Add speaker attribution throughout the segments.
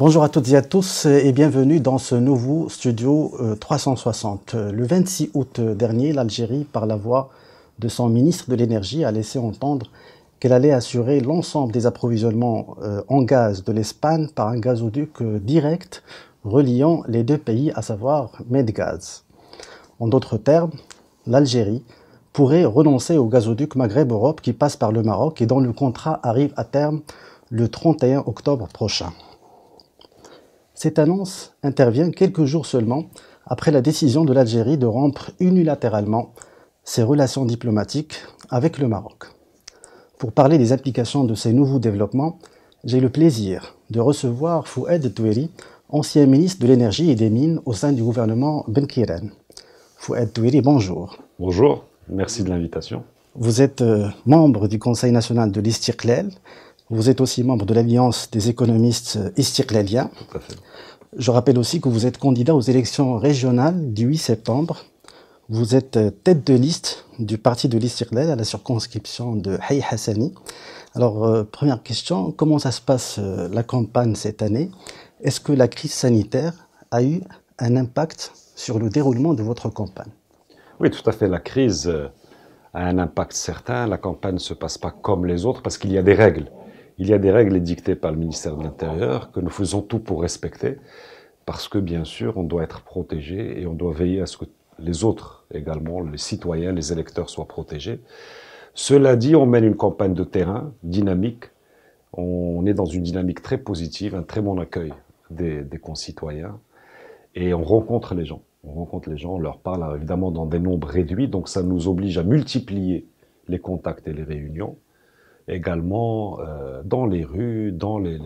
Speaker 1: Bonjour à toutes et à tous et bienvenue dans ce nouveau studio 360. Euh, euh, le 26 août dernier, l'Algérie, par la voix de son ministre de l'Énergie, a laissé entendre qu'elle allait assurer l'ensemble des approvisionnements euh, en gaz de l'Espagne par un gazoduc direct reliant les deux pays, à savoir Medgaz. En d'autres termes, l'Algérie pourrait renoncer au gazoduc Maghreb-Europe qui passe par le Maroc et dont le contrat arrive à terme le 31 octobre prochain. Cette annonce intervient quelques jours seulement après la décision de l'Algérie de rompre unilatéralement ses relations diplomatiques avec le Maroc. Pour parler des implications de ces nouveaux développements, j'ai le plaisir de recevoir Fouad touéri, ancien ministre de l'énergie et des mines au sein du gouvernement Benkiren. Foued Fouad bonjour.
Speaker 2: Bonjour, merci de l'invitation.
Speaker 1: Vous êtes euh, membre du Conseil national de l'Istiklal, vous êtes aussi membre de l'Alliance des économistes euh, Istiklalia. Je rappelle aussi que vous êtes candidat aux élections régionales du 8 septembre. Vous êtes euh, tête de liste du parti de l'Istiklal à la circonscription de Hay Hassani. Alors, euh, première question, comment ça se passe la campagne cette année Est-ce que la crise sanitaire a eu un impact sur le déroulement de votre campagne
Speaker 2: Oui, tout à fait. La crise a un impact certain. La campagne ne se passe pas comme les autres parce qu'il y a des règles. Il y a des règles dictées par le ministère de l'Intérieur que nous faisons tout pour respecter, parce que bien sûr, on doit être protégé et on doit veiller à ce que les autres également, les citoyens, les électeurs soient protégés. Cela dit, on mène une campagne de terrain dynamique. On est dans une dynamique très positive, un très bon accueil des, des concitoyens. Et on rencontre les gens. On rencontre les gens, on leur parle évidemment dans des nombres réduits, donc ça nous oblige à multiplier les contacts et les réunions également euh, dans les rues, dans les,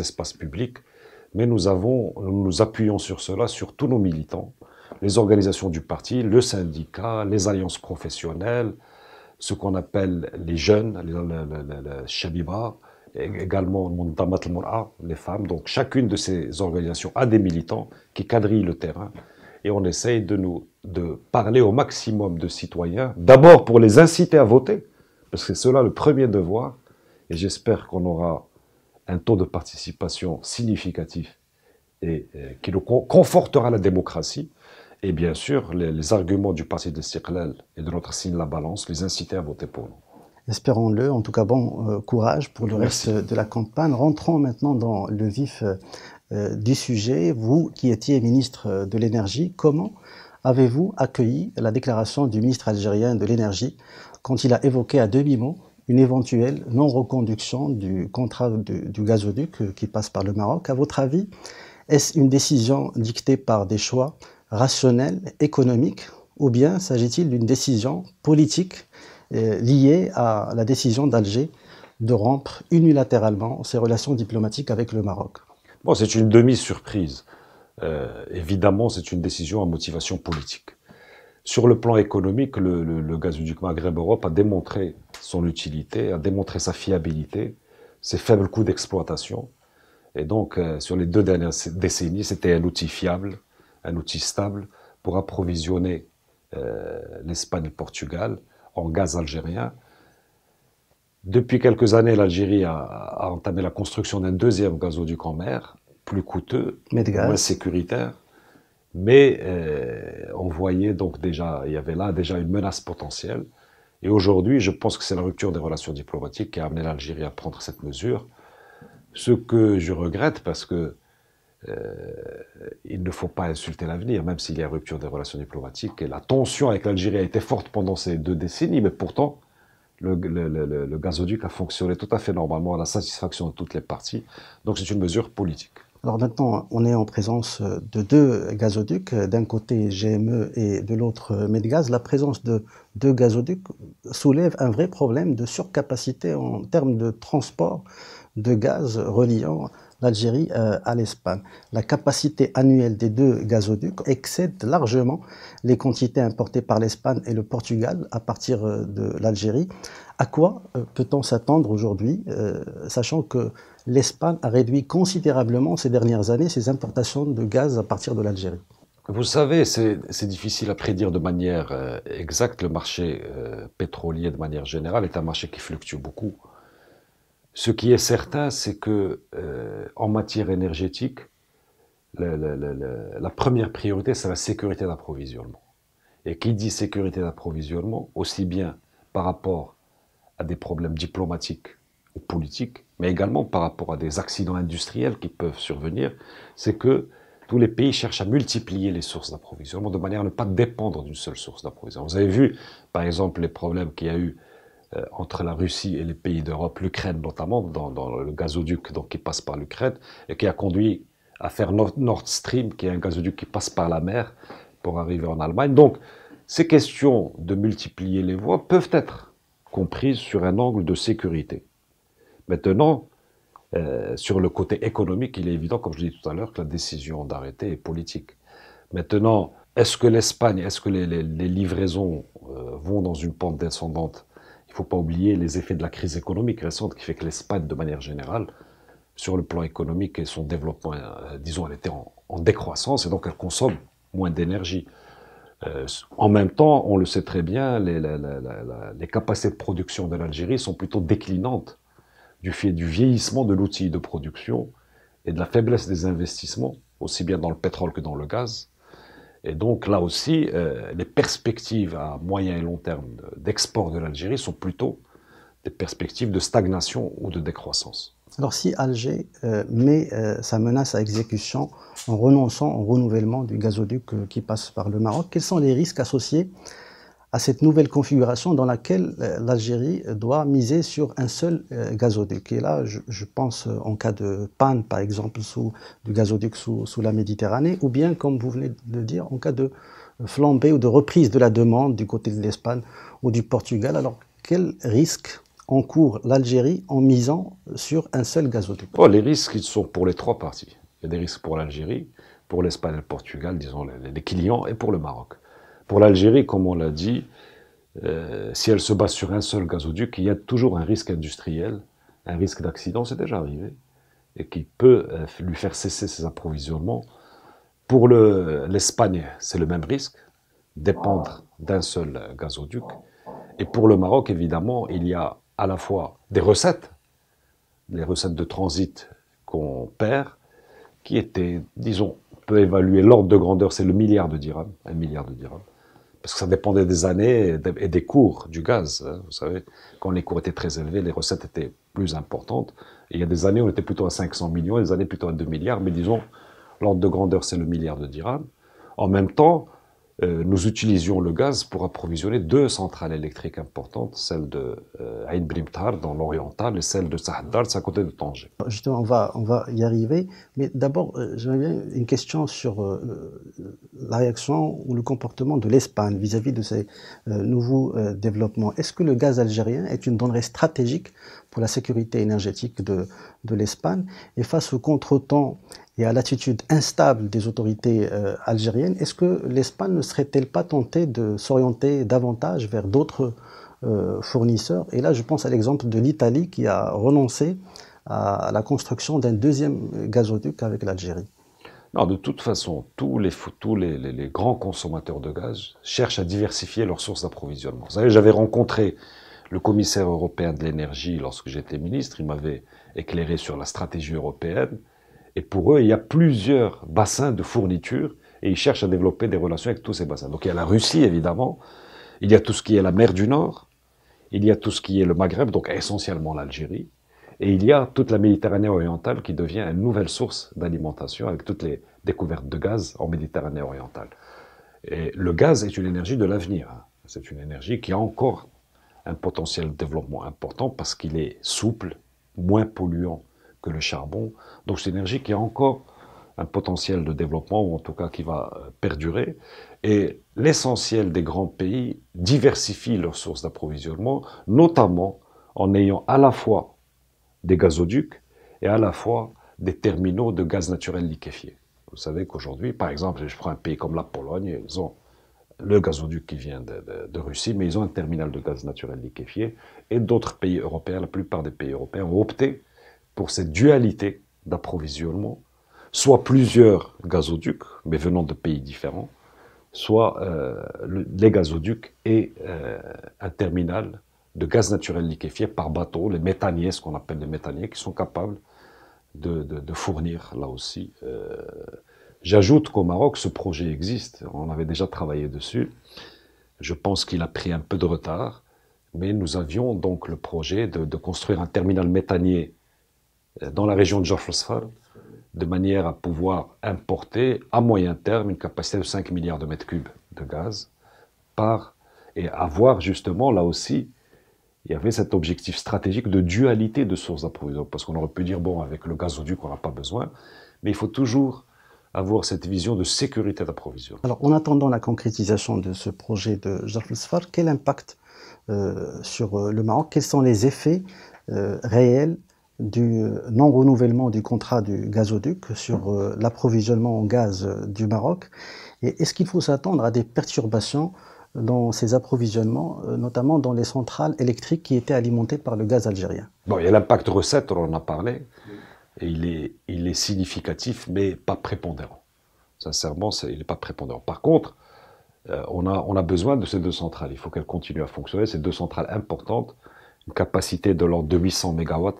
Speaker 2: espaces publics. Mais nous, avons, nous appuyons sur cela, sur tous nos militants, les organisations du parti, le syndicat, les alliances professionnelles, ce qu'on appelle les jeunes, les, le, Shabiba, également les femmes. Donc chacune de ces organisations a des militants qui quadrillent le terrain et on essaye de, nous, de parler au maximum de citoyens, d'abord pour les inciter à voter, parce que c'est cela le premier devoir, et j'espère qu'on aura un taux de participation significatif et, euh, qui nous confortera la démocratie. Et bien sûr, les, arguments du parti de Siklal et de notre signe La Balance les inciter à voter pour nous.
Speaker 1: Espérons-le. En tout cas, bon euh, courage pour le reste de la campagne. Rentrons maintenant dans le vif euh, du sujet. Vous qui étiez ministre de l'énergie, comment avez-vous accueilli la déclaration du ministre algérien de l'énergie quand il a évoqué à demi-mot une éventuelle non-reconduction du contrat du gazoduc euh, qui passe par le Maroc. À votre avis, est-ce une décision dictée par des choix rationnels, économiques, ou bien s'agit-il d'une décision politique euh, liée à la décision d'Alger de rompre unilatéralement ses relations diplomatiques avec le Maroc
Speaker 2: Bon, c'est une demi-surprise. Euh, évidemment, c'est une décision à motivation politique. Sur le plan économique, le, gazoduc Maghreb-Europe a démontré son utilité, a démontré sa fiabilité, ses faibles coûts d'exploitation. Et donc, euh, sur les deux dernières décennies, c'était un outil fiable, un outil stable pour approvisionner euh, l'Espagne et le Portugal en gaz algérien. Depuis quelques années, l'Algérie a, a, entamé la construction d'un deuxième gazoduc en mer, plus coûteux, moins sécuritaire, mais euh, on voyait donc déjà, il y avait là déjà une menace potentielle. Et aujourd'hui, je pense que c'est la rupture des relations diplomatiques qui a amené l'Algérie à prendre cette mesure, ce que je regrette parce que euh, il ne faut pas insulter l'avenir, même s'il y a rupture des relations diplomatiques. Et la tension avec l'Algérie a été forte pendant ces deux décennies, mais pourtant, le, le gazoduc a fonctionné tout à fait normalement à la satisfaction de toutes les parties. Donc c'est une mesure politique.
Speaker 1: Alors maintenant, on est en présence euh, de deux gazoducs, euh, d'un côté GME et de l'autre euh, Medgaz. La présence de deux gazoducs soulève un vrai problème de surcapacité en termes de transport de gaz reliant l'Algérie euh, à l'Espagne. La capacité annuelle des deux gazoducs excède largement les quantités importées par l'Espagne et le Portugal à partir euh, de l'Algérie. À quoi euh, peut-on s'attendre aujourd'hui, sachant que l'Espagne a réduit considérablement ces dernières années ses importations de gaz à partir de l'Algérie
Speaker 2: vous savez, c'est difficile à prédire de manière exacte. Le marché pétrolier, de manière générale, est un marché qui fluctue beaucoup. Ce qui est certain, c'est que euh, en matière énergétique, la, la première priorité, c'est la sécurité d'approvisionnement. Et qui dit sécurité d'approvisionnement, aussi bien par rapport à des problèmes diplomatiques ou politiques, mais également par rapport à des accidents industriels qui peuvent survenir, c'est que tous les pays cherchent à multiplier les sources d'approvisionnement de manière à ne pas dépendre d'une seule source d'approvisionnement. Vous avez vu, par exemple, les problèmes qu'il y a eu euh, entre la Russie et les pays d'Europe, l'Ukraine notamment, dans, le gazoduc donc, qui passe par l'Ukraine, et qui a conduit à faire Nord Stream, qui est un gazoduc qui passe par la mer pour arriver en Allemagne. Donc, ces questions de multiplier les voies peuvent être comprises sur un angle de sécurité. Maintenant, euh, sur le côté économique, il est évident, comme je l'ai dit tout à l'heure, que la décision d'arrêter est politique. Maintenant, est-ce que l'Espagne, est-ce que les, livraisons euh, vont dans une pente descendante il ne faut pas oublier les effets de la crise économique récente qui fait que l'Espagne, de manière générale, sur le plan économique et son développement, euh, disons, elle était en, décroissance et donc elle consomme moins d'énergie. Euh, en même temps, on le sait très bien, les capacités de production de l'Algérie sont plutôt déclinantes du fait du vieillissement de l'outil de production et de la faiblesse des investissements, aussi bien dans le pétrole que dans le gaz, et donc là aussi, euh, les perspectives à moyen et long terme d'export de l'Algérie sont plutôt des perspectives de stagnation ou de décroissance.
Speaker 1: Alors si Alger euh, met euh, sa menace à exécution en renonçant au renouvellement du gazoduc qui passe par le Maroc, quels sont les risques associés à cette nouvelle configuration dans laquelle euh, l'Algérie doit miser sur un seul euh, gazoduc. Et là, je, pense euh, en cas de panne, par exemple, sous, du gazoduc sous, la Méditerranée, ou bien, comme vous venez de le dire, en cas de flambée ou de reprise de la demande du côté de l'Espagne ou du Portugal. Alors, quel risque encourt l'Algérie en misant sur un seul gazoduc
Speaker 2: oh, Les risques, ils sont pour les trois parties. Il y a des risques pour l'Algérie, pour l'Espagne et le Portugal, disons les clients, et pour le Maroc. Pour l'Algérie, comme on l'a dit, euh, si elle se base sur un seul gazoduc, il y a toujours un risque industriel, un risque d'accident, c'est déjà arrivé, et qui peut euh, lui faire cesser ses approvisionnements. Pour l'Espagne, c'est le même risque, dépendre d'un seul gazoduc. Et pour le Maroc, évidemment, il y a à la fois des recettes, les recettes de transit qu'on perd, qui étaient, disons, on peut évaluer l'ordre de grandeur, c'est le milliard de dirhams, un milliard de dirhams parce que ça dépendait des années et des cours du gaz. Hein, vous savez, quand les cours étaient très élevés, les recettes étaient plus importantes. il y a des années, on était plutôt à 500 millions, des années plutôt à 2 milliards, mais disons, l'ordre de grandeur, c'est le milliard de dirhams. En même temps, euh, nous utilisions le gaz pour approvisionner deux centrales électriques importantes, celle de euh, Ain Brimtar dans l'Oriental et celle de Sahdar, à côté de Tanger.
Speaker 1: Justement, on va, on va y arriver, mais d'abord, euh, j'aimerais bien une question sur la réaction ou le comportement de l'Espagne vis-à-vis de ces nouveaux développements. Est-ce que le gaz algérien est une denrée stratégique pour la sécurité énergétique de, de l'Espagne Et face au contretemps et à l'attitude instable des autorités euh, algériennes, est-ce que l'Espagne ne serait-elle pas tentée de s'orienter davantage vers d'autres euh, fournisseurs Et là, je pense à l'exemple de l'Italie qui a renoncé à la construction d'un deuxième gazoduc avec l'Algérie.
Speaker 2: Non, de toute façon, tous les, les, grands consommateurs de gaz cherchent à diversifier leurs sources d'approvisionnement. Vous savez, j'avais rencontré le commissaire européen de l'énergie lorsque j'étais ministre, il m'avait éclairé sur la stratégie européenne. Et pour eux, il y a plusieurs bassins de fourniture et ils cherchent à développer des relations avec tous ces bassins. Donc il y a la Russie, évidemment, il y a tout ce qui est la mer du Nord, il y a tout ce qui est le Maghreb, donc essentiellement l'Algérie, et il y a toute la Méditerranée orientale qui devient une nouvelle source d'alimentation avec toutes les découvertes de gaz en Méditerranée orientale. Et le gaz est une énergie de l'avenir. Hein. C'est une énergie qui a encore un potentiel de développement important parce qu'il est souple, moins polluant que le charbon. Donc c'est une énergie qui a encore un potentiel de développement, ou en tout cas qui va euh, perdurer. Et l'essentiel des grands pays diversifie leurs sources d'approvisionnement, notamment en ayant à la fois des gazoducs et à la fois des terminaux de gaz naturel liquéfié. Vous savez qu'aujourd'hui, par exemple, je prends un pays comme la Pologne, ils ont le gazoduc qui vient de, Russie, mais ils ont un terminal de gaz naturel liquéfié, et d'autres pays européens, la plupart des pays européens ont opté pour cette dualité d'approvisionnement, soit plusieurs gazoducs, mais venant de pays différents, soit euh, les gazoducs et euh, un terminal de gaz naturel liquéfié par bateau, les méthaniers, ce qu'on appelle les méthaniers, qui sont capables de, fournir là aussi. Euh, j'ajoute qu'au Maroc, ce projet existe, on avait déjà travaillé dessus. Je pense qu'il a pris un peu de retard, mais nous avions donc le projet de, de construire un terminal méthanier euh, dans la région de Georges-Losfar, de manière à pouvoir importer à moyen terme une capacité de 5 milliards de mètres cubes de gaz par et avoir justement là aussi il y avait cet objectif stratégique de dualité de sources d'approvisionnement parce qu'on aurait pu dire bon avec le gazoduc on n'a pas besoin mais il faut toujours avoir cette vision de sécurité d'approvisionnement.
Speaker 1: Alors en attendant la concrétisation de ce projet de Georges-Losfar, quel impact euh, sur euh, le Maroc, quels sont les effets réels du euh, non-renouvellement du contrat du gazoduc sur euh, l'approvisionnement en gaz euh, du Maroc Et est-ce qu'il faut s'attendre à des perturbations dans ces approvisionnements, notamment dans les centrales électriques qui étaient alimentées par le gaz algérien
Speaker 2: Il y a l'impact recette, on en a parlé, il est, il est significatif, mais pas prépondérant. Sincèrement, il n'est pas prépondérant. Par contre, on, a, on a besoin de ces deux centrales. Il faut qu'elles continuent à fonctionner. Ces deux centrales importantes, une capacité de l'ordre de 800 MW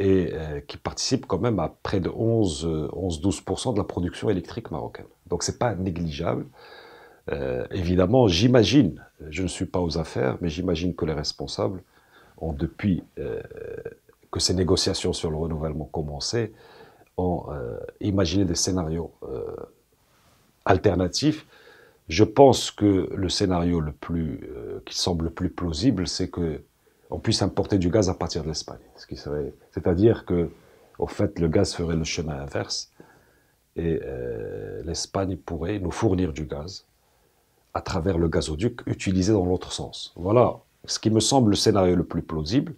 Speaker 2: et euh, qui participe quand même à près de 11-12% euh, de la production électrique marocaine. Donc c'est pas négligeable. Euh, évidemment, j'imagine, je ne suis pas aux affaires, mais j'imagine que les responsables ont depuis que ces négociations sur le renouvellement ont commencé, ont imaginé des scénarios alternatifs. Je pense que le scénario le plus, qui semble le plus plausible, c'est que on puisse importer du gaz à partir de l'Espagne. Ce qui serait, c'est-à-dire que, au fait, le gaz ferait le chemin inverse et euh, l'Espagne pourrait nous fournir du gaz à travers le gazoduc utilisé dans l'autre sens. Voilà ce qui me semble le scénario le plus plausible.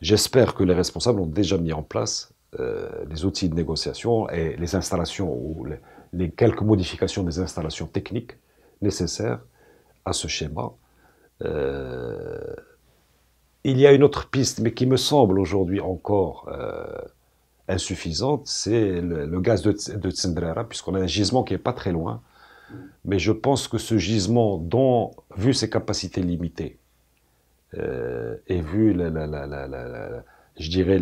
Speaker 2: J'espère que les responsables ont déjà mis en place euh, les outils de négociation et les installations ou les, quelques modifications des installations techniques nécessaires à ce schéma. Euh, il y a une autre piste, mais qui me semble aujourd'hui encore euh, insuffisante, c'est le, gaz de, de puisqu'on a un gisement qui n'est pas très loin. Mais je pense que ce gisement, dont, vu ses capacités limitées, euh, et vu, je dirais,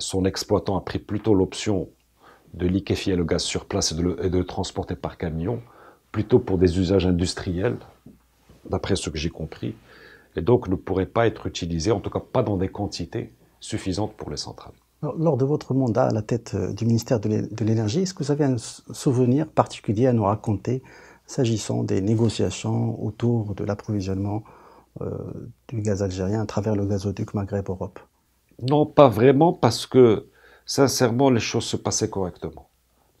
Speaker 2: son exploitant a pris plutôt l'option de liquéfier le gaz sur place de et de le transporter par camion, plutôt pour des usages industriels, d'après ce que j'ai compris, et donc ne pourrait pas être utilisé, en tout cas pas dans des quantités suffisantes pour les centrales.
Speaker 1: lors de votre mandat à la tête euh, du ministère de l'Énergie, est-ce que vous avez un souvenir particulier à nous raconter s'agissant des négociations autour de l'approvisionnement euh, du gaz algérien à travers le gazoduc Maghreb-Europe
Speaker 2: Non, pas vraiment, parce que sincèrement, les choses se passaient correctement.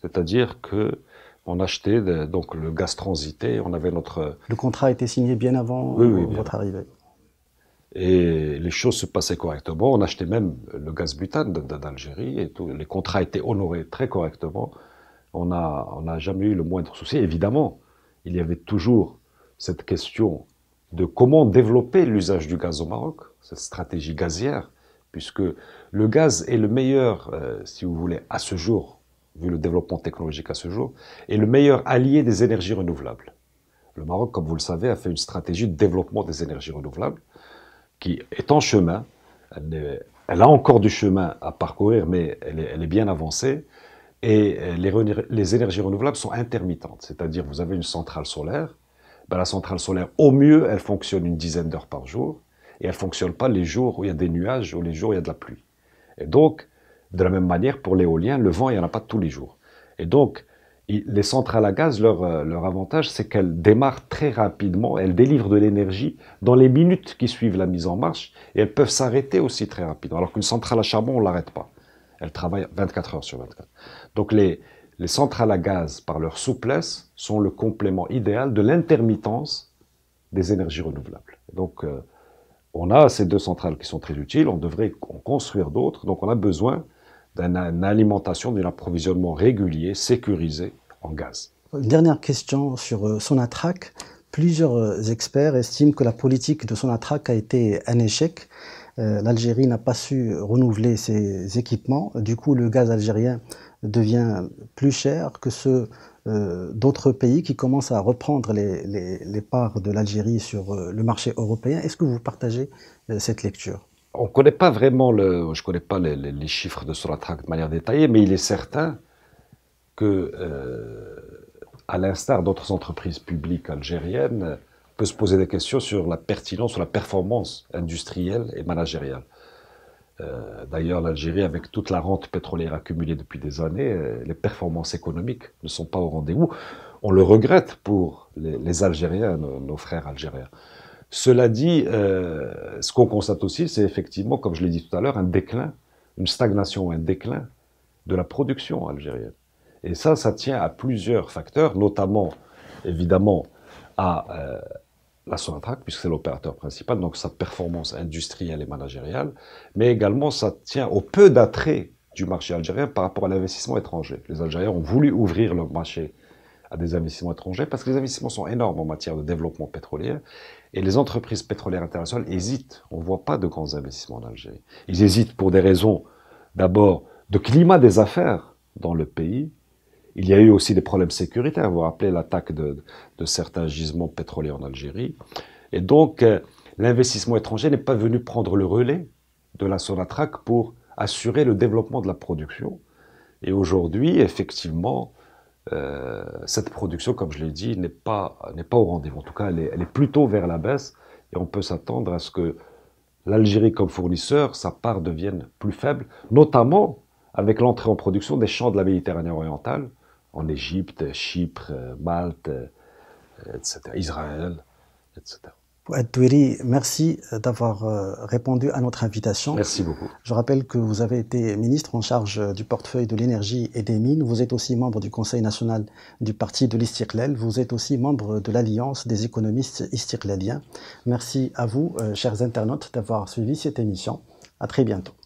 Speaker 1: C'est-à-dire que
Speaker 2: on achetait donc le gaz transité, on avait notre...
Speaker 1: Le contrat a été signé bien avant votre
Speaker 2: arrivée et les choses se passaient correctement. On achetait même le gaz butane d'Algérie et tous les contrats étaient honorés très correctement. On n'a on jamais eu le moindre souci. Évidemment, il y avait toujours cette question de comment développer l'usage du gaz au Maroc, cette stratégie gazière, puisque le gaz est le meilleur, euh, si vous voulez, à ce jour, vu le développement technologique à ce jour, est le meilleur allié des énergies renouvelables. Le Maroc, comme vous le savez, a fait une stratégie de développement des énergies renouvelables qui est en chemin. Elle, a encore du chemin à parcourir, mais elle est, bien avancée. Et euh, les, énergies renouvelables sont intermittentes, c'est-à-dire vous avez une centrale solaire. Ben, la centrale solaire, au mieux, elle fonctionne une dizaine d'heures par jour, et elle ne fonctionne pas les jours où il y a des nuages ou les jours où il y a de la pluie. Et donc, de la même manière, pour l'éolien, le vent, il n'y en a pas tous les jours. Et donc, les centrales à gaz, euh, leur, avantage, c'est qu'elles démarrent très rapidement, elles délivrent de l'énergie dans les minutes qui suivent la mise en marche, et elles peuvent s'arrêter aussi très rapidement. Alors qu'une centrale à charbon, on ne l'arrête pas. Elle travaille 24 heures sur 24. Donc les, centrales à gaz, par leur souplesse, sont le complément idéal de l'intermittence des énergies renouvelables. Donc euh, on a ces deux centrales qui sont très utiles, on devrait en construire d'autres, donc on a besoin d'une alimentation, d'un approvisionnement régulier, sécurisé,
Speaker 1: en gaz. Dernière question sur euh, Sonatrach. Plusieurs euh, experts estiment que la politique de Sonatrach a été un échec. Euh, L'Algérie n'a pas su renouveler ses équipements. Du coup, le gaz algérien devient plus cher que ceux d'autres pays qui commencent à reprendre les, parts de l'Algérie sur le marché européen. Est-ce que vous partagez cette lecture
Speaker 2: On ne connaît pas vraiment, le, je connais pas les, chiffres de Sonatrach de manière détaillée, mais il est certain que, euh, à l'instar d'autres entreprises publiques algériennes, peut se poser des questions sur la pertinence, sur la performance industrielle et managériale. Euh, d'ailleurs, l'Algérie, avec toute la rente pétrolière accumulée depuis des années, euh, les performances économiques ne sont pas au rendez-vous. On le regrette pour les, Algériens, nos, frères algériens. Cela dit, ce qu'on constate aussi, c'est effectivement, comme je l'ai dit tout à l'heure, un déclin, une stagnation, un déclin de la production algérienne. Et ça, ça tient à plusieurs facteurs, notamment, évidemment, à euh, la Sonatrach, puisque c'est l'opérateur principal, donc sa performance industrielle et managériale, mais également ça tient au peu d'attrait du marché algérien par rapport à l'investissement étranger. Les Algériens ont voulu ouvrir leur marché à des investissements étrangers parce que les investissements sont énormes en matière de développement pétrolier et les entreprises pétrolières internationales hésitent. On ne voit pas de grands investissements en Algérie. Ils hésitent pour des raisons d'abord de climat des affaires dans le pays, il y a eu aussi des problèmes sécuritaires. Vous vous rappelez l'attaque de, certains gisements pétroliers en Algérie. Et donc, euh, l'investissement étranger n'est pas venu prendre le relais de la Sonatrach pour assurer le développement de la production. Et aujourd'hui, effectivement, euh, cette production, comme je l'ai dit, n'est pas, pas au rendez-vous. En tout cas, elle est, plutôt vers la baisse et on peut s'attendre à ce que l'Algérie, comme fournisseur, sa part devienne plus faible, notamment avec l'entrée en production des champs de la Méditerranée orientale, en Égypte, Chypre, Malte, euh, Israël,
Speaker 1: etc. merci euh, d'avoir euh, répondu à notre invitation. Merci beaucoup. Je rappelle que vous avez été ministre en charge du portefeuille de l'énergie et des mines. Vous êtes aussi membre du Conseil national du Parti de l'Istiklal. Vous êtes aussi membre de l'Alliance des économistes istiklaliens. Merci à vous, chers internautes, d'avoir suivi cette émission. À très bientôt.